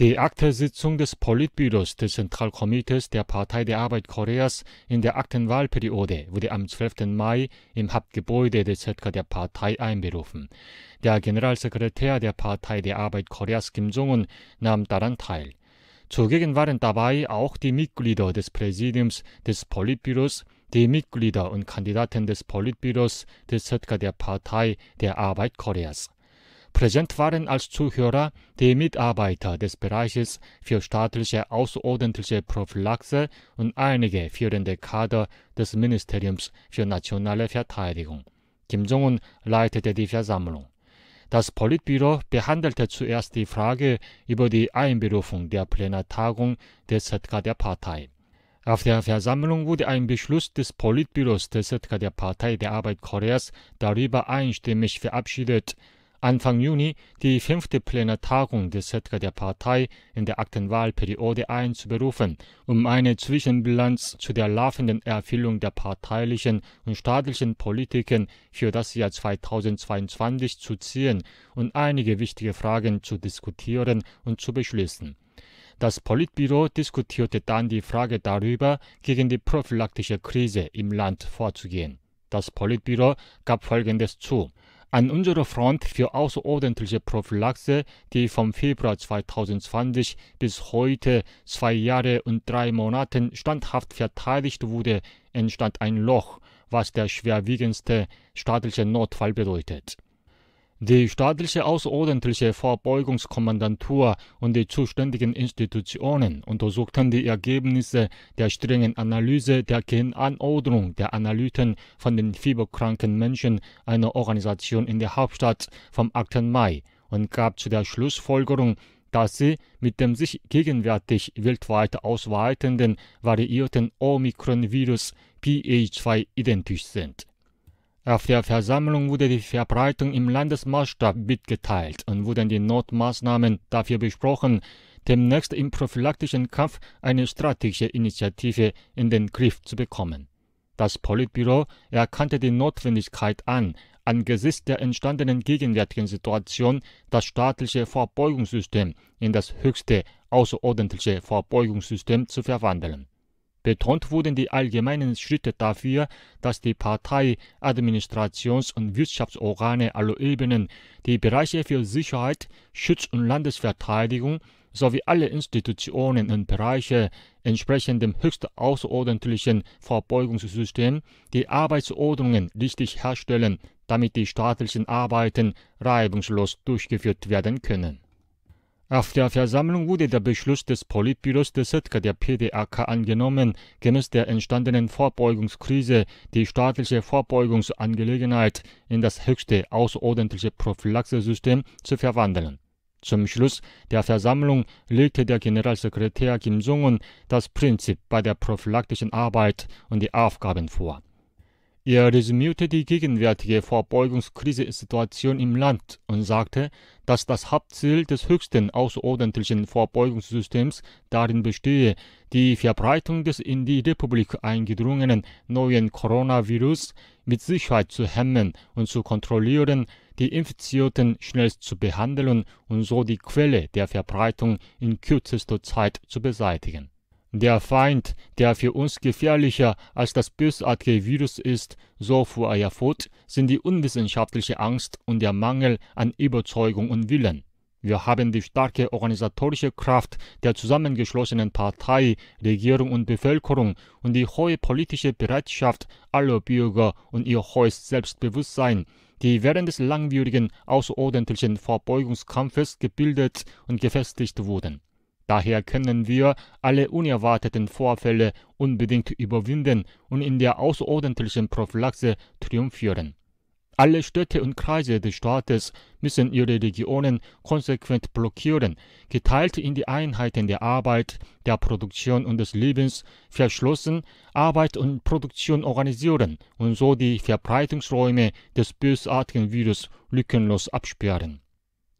Die Akte-Sitzung des Politbüros des Zentralkomitees der Partei der Arbeit Koreas in der Aktenwahlperiode wurde am 12. Mai im Hauptgebäude des ZK der Partei einberufen. Der Generalsekretär der Partei der Arbeit Koreas Kim Jong-un nahm daran teil. Zugegen waren dabei auch die Mitglieder des Präsidiums des Politbüros, die Mitglieder und Kandidaten des Politbüros des ZK der Partei der Arbeit Koreas. Präsent waren als Zuhörer die Mitarbeiter des Bereiches für staatliche außerordentliche Prophylaxe und einige führende Kader des Ministeriums für nationale Verteidigung. Kim Jong-un leitete die Versammlung. Das Politbüro behandelte zuerst die Frage über die Einberufung der Plenartagung des ZK der Partei. Auf der Versammlung wurde ein Beschluss des Politbüros des ZK der Partei der Arbeit Koreas darüber einstimmig verabschiedet, Anfang Juni die fünfte Plenartagung des Sekretariats der Partei in der aktuellen Wahlperiode einzuberufen, um eine Zwischenbilanz zu der laufenden Erfüllung der parteilichen und staatlichen Politiken für das Jahr 2022 zu ziehen und einige wichtige Fragen zu diskutieren und zu beschließen. Das Politbüro diskutierte dann die Frage darüber, gegen die prophylaktische Krise im Land vorzugehen. Das Politbüro gab Folgendes zu. An unserer Front für außerordentliche Prophylaxe, die vom Februar 2020 bis heute zwei Jahre und drei Monaten standhaft verteidigt wurde, entstand ein Loch, was der schwerwiegendste staatliche Notfall bedeutet die staatliche außerordentliche Vorbeugungskommandantur und die zuständigen Institutionen untersuchten die Ergebnisse der strengen Analyse der Genanordnung der Analyten von den fieberkranken Menschen einer Organisation in der Hauptstadt vom 8. Mai und gab zu der Schlussfolgerung, dass sie mit dem sich gegenwärtig weltweit ausweitenden variierten Omikron-Virus ph 2 identisch sind. Auf der Versammlung wurde die Verbreitung im Landesmaßstab mitgeteilt und wurden die Notmaßnahmen dafür besprochen, demnächst im prophylaktischen Kampf eine strategische Initiative in den Griff zu bekommen. Das Politbüro erkannte die Notwendigkeit an, angesichts der entstandenen gegenwärtigen Situation das staatliche Verbeugungssystem in das höchste außerordentliche Verbeugungssystem zu verwandeln. Betont wurden die allgemeinen Schritte dafür, dass die Partei, Administrations- und Wirtschaftsorgane aller Ebenen, die Bereiche für Sicherheit, Schutz und Landesverteidigung sowie alle Institutionen und Bereiche entsprechend dem höchst außerordentlichen Verbeugungssystem die Arbeitsordnungen richtig herstellen, damit die staatlichen Arbeiten reibungslos durchgeführt werden können auf der Versammlung wurde der Beschluss des Politbüros des Sitka der PDAK angenommen, gemäß der entstandenen Vorbeugungskrise die staatliche Vorbeugungsangelegenheit in das höchste außerordentliche Prophylaxesystem zu verwandeln. Zum Schluss der Versammlung legte der Generalsekretär Kim Jong-un das Prinzip bei der prophylaktischen Arbeit und die Aufgaben vor. Er resümierte die gegenwärtige Verbeugungskrisensituation im Land und sagte, dass das Hauptziel des höchsten außerordentlichen Vorbeugungssystems darin bestehe, die Verbreitung des in die Republik eingedrungenen neuen Coronavirus mit Sicherheit zu hemmen und zu kontrollieren, die Infizierten schnellst zu behandeln und so die Quelle der Verbreitung in kürzester Zeit zu beseitigen der Feind, der für uns gefährlicher als das bösartige Virus ist, so fuhr er fort, sind die unwissenschaftliche Angst und der Mangel an Überzeugung und Willen. Wir haben die starke organisatorische Kraft der zusammengeschlossenen Partei, Regierung und Bevölkerung und die hohe politische Bereitschaft aller Bürger und ihr hohes Selbstbewusstsein, die während des langwierigen außerordentlichen Verbeugungskampfes gebildet und gefestigt wurden. Daher können wir alle unerwarteten Vorfälle unbedingt überwinden und in der außerordentlichen Prophylaxe triumphieren. Alle Städte und Kreise des Staates müssen ihre Regionen konsequent blockieren, geteilt in die Einheiten der Arbeit, der Produktion und des Lebens, verschlossen, Arbeit und Produktion organisieren und so die Verbreitungsräume des bösartigen Virus lückenlos absperren.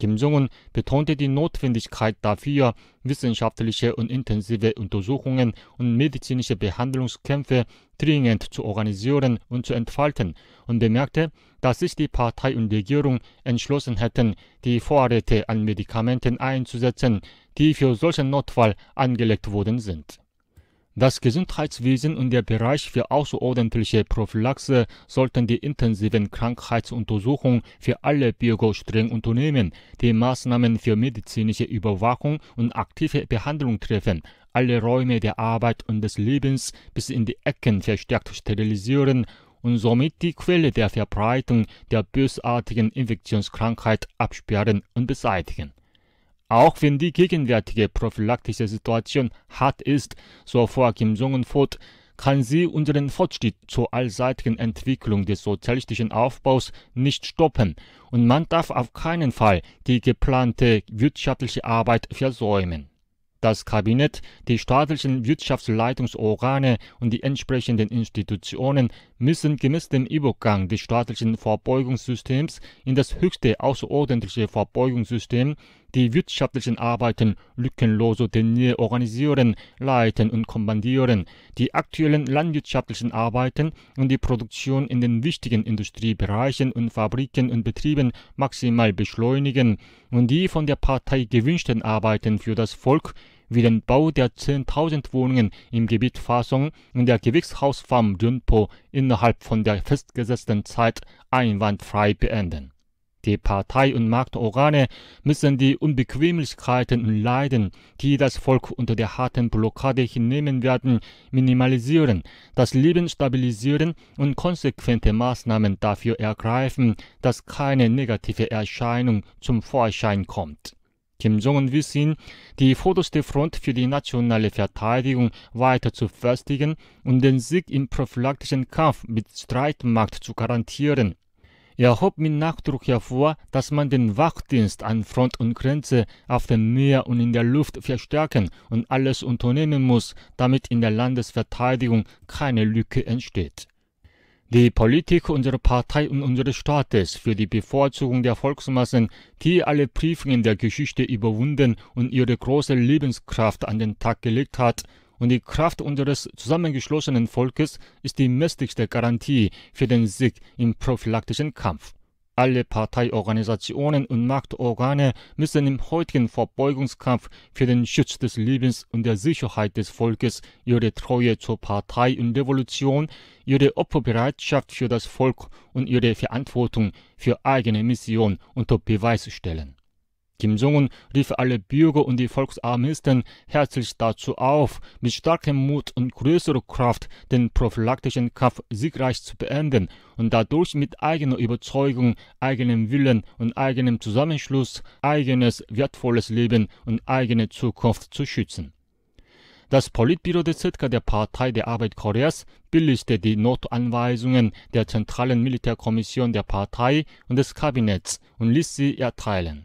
Kim Jong-un betonte die Notwendigkeit dafür, wissenschaftliche und intensive Untersuchungen und medizinische Behandlungskämpfe dringend zu organisieren und zu entfalten und bemerkte, dass sich die Partei und Regierung entschlossen hätten, die Vorräte an Medikamenten einzusetzen, die für solchen Notfall angelegt worden sind. Das Gesundheitswesen und der Bereich für außerordentliche Prophylaxe sollten die intensiven Krankheitsuntersuchungen für alle Bürger streng unternehmen, die Maßnahmen für medizinische Überwachung und aktive Behandlung treffen, alle Räume der Arbeit und des Lebens bis in die Ecken verstärkt sterilisieren und somit die Quelle der Verbreitung der bösartigen Infektionskrankheit absperren und beseitigen. Auch wenn die gegenwärtige prophylaktische Situation hart ist, so vor Kim Jong-un fort, kann sie unseren Fortschritt zur allseitigen Entwicklung des sozialistischen Aufbaus nicht stoppen, und man darf auf keinen Fall die geplante wirtschaftliche Arbeit versäumen. Das Kabinett, die staatlichen Wirtschaftsleitungsorgane und die entsprechenden Institutionen müssen gemäß dem Übergang des staatlichen Verbeugungssystems in das höchste außerordentliche Verbeugungssystem die wirtschaftlichen Arbeiten lückenloser denn je organisieren, leiten und kommandieren, die aktuellen landwirtschaftlichen Arbeiten und die Produktion in den wichtigen Industriebereichen und Fabriken und Betrieben maximal beschleunigen und die von der Partei gewünschten Arbeiten für das Volk wie den Bau der 10.000 Wohnungen im Gebiet Fasung und der Gewichtshausfarm Dünpo innerhalb von der festgesetzten Zeit einwandfrei beenden. Die Partei und Marktorgane müssen die Unbequemlichkeiten und Leiden, die das Volk unter der harten Blockade hinnehmen werden, minimalisieren, das Leben stabilisieren und konsequente Maßnahmen dafür ergreifen, dass keine negative Erscheinung zum Vorschein kommt. Kim Jong-un Wüssin, die vorderste Front für die nationale Verteidigung weiter zu festigen und den Sieg im prophylaktischen Kampf mit Streitmacht zu garantieren. Er hob mit Nachdruck hervor, dass man den Wachdienst an Front und Grenze auf dem Meer und in der Luft verstärken und alles unternehmen muss, damit in der Landesverteidigung keine Lücke entsteht. Die Politik unserer Partei und unseres Staates für die Bevorzugung der Volksmassen, die alle Prüfungen der Geschichte überwunden und ihre große Lebenskraft an den Tag gelegt hat, und die Kraft unseres zusammengeschlossenen Volkes ist die mächtigste Garantie für den Sieg im prophylaktischen Kampf. Alle Parteiorganisationen und Machtorgane müssen im heutigen Verbeugungskampf für den Schutz des Lebens und der Sicherheit des Volkes ihre Treue zur Partei und Revolution, ihre Opferbereitschaft für das Volk und ihre Verantwortung für eigene Mission unter Beweis stellen Kim Jong-un rief alle Bürger und die Volksarmisten herzlich dazu auf, mit starkem Mut und größerer Kraft den prophylaktischen Kampf siegreich zu beenden und dadurch mit eigener Überzeugung, eigenem Willen und eigenem Zusammenschluss eigenes wertvolles Leben und eigene Zukunft zu schützen. Das Politbüro der ZK der Partei der Arbeit Koreas billigte die Notanweisungen der zentralen Militärkommission der Partei und des Kabinetts und ließ sie erteilen.